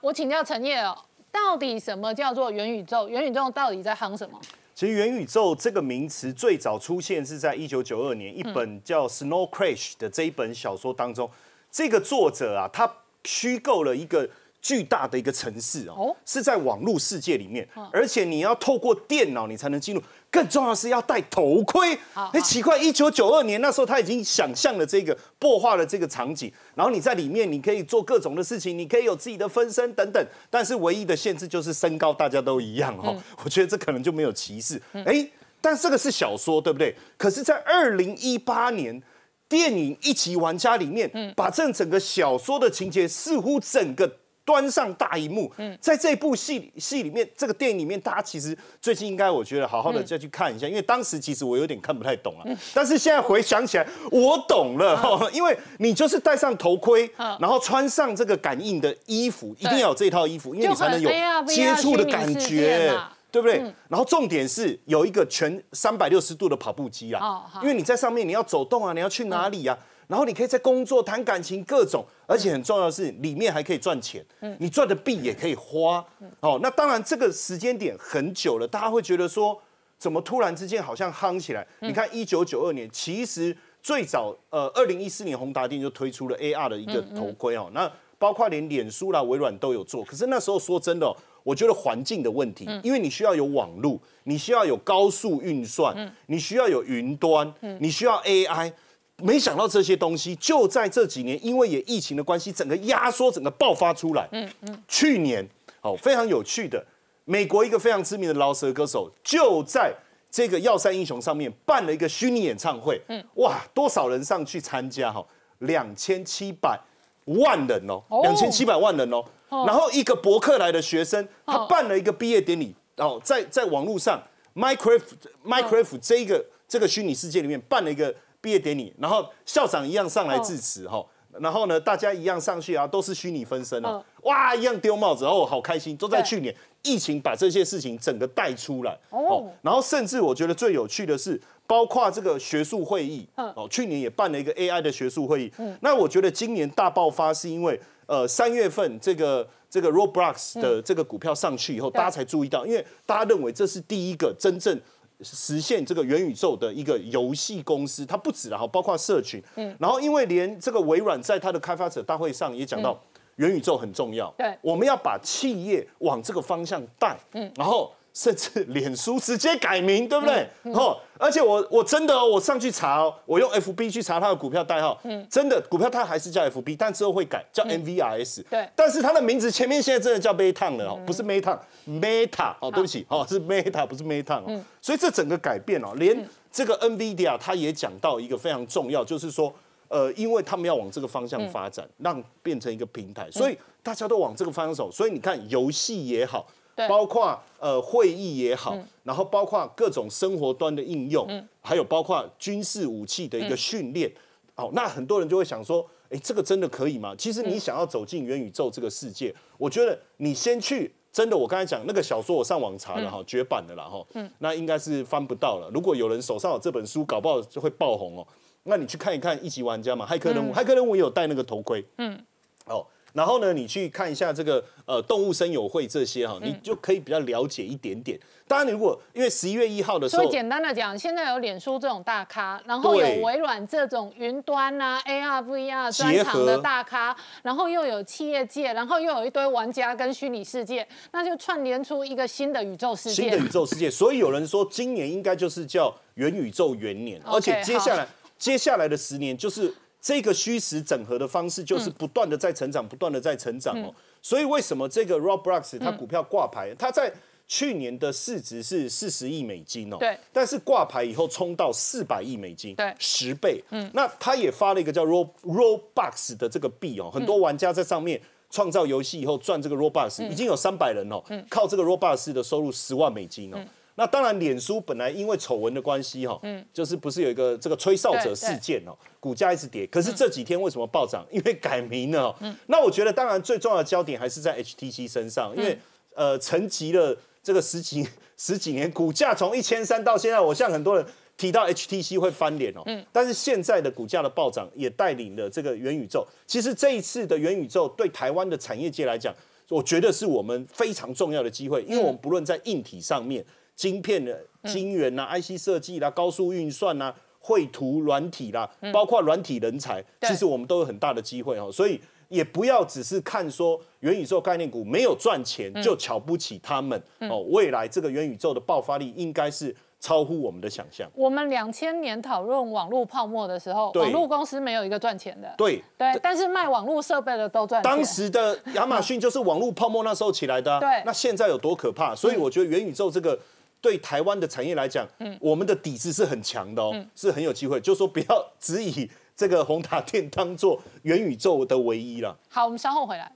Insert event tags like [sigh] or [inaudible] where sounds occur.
我请教陈烨哦，到底什么叫做元宇宙？元宇宙到底在夯什么？其实元宇宙这个名词最早出现是在一九九二年一本叫《Snow Crash》的这一本小说当中，这个作者啊，他虚构了一个。巨大的一个城市哦，是在网络世界里面，而且你要透过电脑，你才能进入。更重要是要戴头盔。哎，奇怪，一九九二年那时候他已经想象了这个破化了这个场景，然后你在里面你可以做各种的事情，你可以有自己的分身等等，但是唯一的限制就是身高大家都一样哦。我觉得这可能就没有歧视。哎，但这个是小说，对不对？可是，在二零一八年电影《一级玩家》里面，把这整个小说的情节似乎整个。端上大荧幕，在这部戏戏里面，这个影里面，大家其实最近应该，我觉得好好的再去看一下，因为当时其实我有点看不太懂啊。但是现在回想起来，我懂了，因为你就是戴上头盔，然后穿上这个感应的衣服，一定要有这套衣服，因为你才能有接触的感觉，对不对？然后重点是有一个全三百六十度的跑步机啊，因为你在上面你要走动啊，你要去哪里呀？然后你可以在工作、谈感情各种，而且很重要的是，里面还可以赚钱。嗯，你赚的币也可以花。哦，那当然，这个时间点很久了，大家会觉得说，怎么突然之间好像夯起来？你看，一九九二年，其实最早，呃，二零一四年，宏达电就推出了 AR 的一个头盔哦。那包括连脸书啦、微软都有做，可是那时候说真的，我觉得环境的问题，因为你需要有网路，你需要有高速运算，你需要有云端，你需要 AI。没想到这些东西就在这几年，因为也疫情的关系，整个压缩，整个爆发出来。嗯嗯。去年，哦，非常有趣的，美国一个非常知名的饶舌歌手就在这个《药山英雄》上面办了一个虚拟演唱会。嗯。哇，多少人上去参加？哈，两千七百万人哦，两千七百万人哦。然后一个博客来的学生，他办了一个毕业典礼，然后在在网络上，Minecraft，Minecraft 这一个这个虚拟世界里面办了一个。毕业典礼，然后校长一样上来致辞哈，然后呢，大家一样上去啊，都是虚拟分身哦，哇，一样丢帽子哦，好开心。都在去年疫情把这些事情整个带出来哦，然后甚至我觉得最有趣的是，包括这个学术会议哦，去年也办了一个 AI 的学术会议，那我觉得今年大爆发是因为呃三月份这个这个 Roblox 的这个股票上去以后，大家才注意到，因为大家认为这是第一个真正。实现这个元宇宙的一个游戏公司，它不止然后包括社群，嗯，然后因为连这个微软在它的开发者大会上也讲到元宇宙很重要，对，我们要把企业往这个方向带，嗯，然后。甚至脸书直接改名，对不对？哦，而且我我真的我上去查哦，我用 F B 去查它的股票代号，嗯，真的股票代还是叫 F B，但之后会改叫 N V R S，对。但是它的名字前面现在真的叫 Meta 了哦，不是 Meta，Meta 哦，对不起哦，是 Meta 不是 Meta 哦，所以这整个改变哦，连这个 N V D a 他也讲到一个非常重要，就是说，呃，因为他们要往这个方向发展，让变成一个平台，所以大家都往这个方向走，所以你看游戏也好。包括呃会议也好，然后包括各种生活端的应用，还有包括军事武器的一个训练，哦，那很多人就会想说，哎，这个真的可以吗？其实你想要走进元宇宙这个世界，我觉得你先去，真的，我刚才讲那个小说，我上网查了哈，绝版的了哈，嗯，那应该是翻不到了。如果有人手上有这本书，搞不好就会爆红哦。那你去看一看《一级玩家》嘛，《骇客任务》，《骇客任务》也有戴那个头盔，嗯，哦。然后呢，你去看一下这个呃动物声友会这些哈，你就可以比较了解一点点。当然，如果因为十一月一号的时候，所以简单的讲，现在有脸书这种大咖，然后有微软这种云端啊，AR VR 专场的大咖，然后又有企业界，然后又有一堆玩家跟虚拟世界，那就串联出一个新的宇宙世界。新的宇宙世界，所以有人说今年应该就是叫元宇宙元年，而且接下来接下来的十年就是。这个虚实整合的方式就是不断的在成长，不断的在成长哦。所以为什么这个 Roblox 它股票挂牌，它在去年的市值是四十亿美金哦。对。但是挂牌以后冲到四百亿美金，对，十倍。嗯。那它也发了一个叫 Rob Roblox 的这个币哦，很多玩家在上面创造游戏以后赚这个 Roblox，已经有三百人哦，靠这个 Roblox 的收入十万美金哦。那当然，脸书本来因为丑闻的关系，哈，嗯，就是不是有一个这个吹哨者事件哦，股价一直跌。可是这几天为什么暴涨？因为改名了。嗯，那我觉得当然最重要的焦点还是在 HTC 身上，因为呃，沉寂了这个十几 [laughs] 十几年，股价从一千三到现在，我像很多人提到 HTC 会翻脸哦，嗯，但是现在的股价的暴涨也带领了这个元宇宙。其实这一次的元宇宙对台湾的产业界来讲，我觉得是我们非常重要的机会，因为我们不论在硬体上面。晶片的晶圆啦、IC 设计啦、高速运算啦、绘图软体啦，包括软体人才，其实我们都有很大的机会哦。所以也不要只是看说元宇宙概念股没有赚钱就瞧不起他们哦。未来这个元宇宙的爆发力应该是超乎我们的想象。我们两千年讨论网络泡沫的时候，网络公司没有一个赚钱的，对对，但是卖网络设备的都赚。当时的亚马逊就是网络泡沫那时候起来的，[laughs] 对，那现在有多可怕？所以我觉得元宇宙这个。对台湾的产业来讲，嗯，我们的底子是很强的哦，是很有机会。就说不要只以这个红塔店当做元宇宙的唯一了。好，我们稍后回来。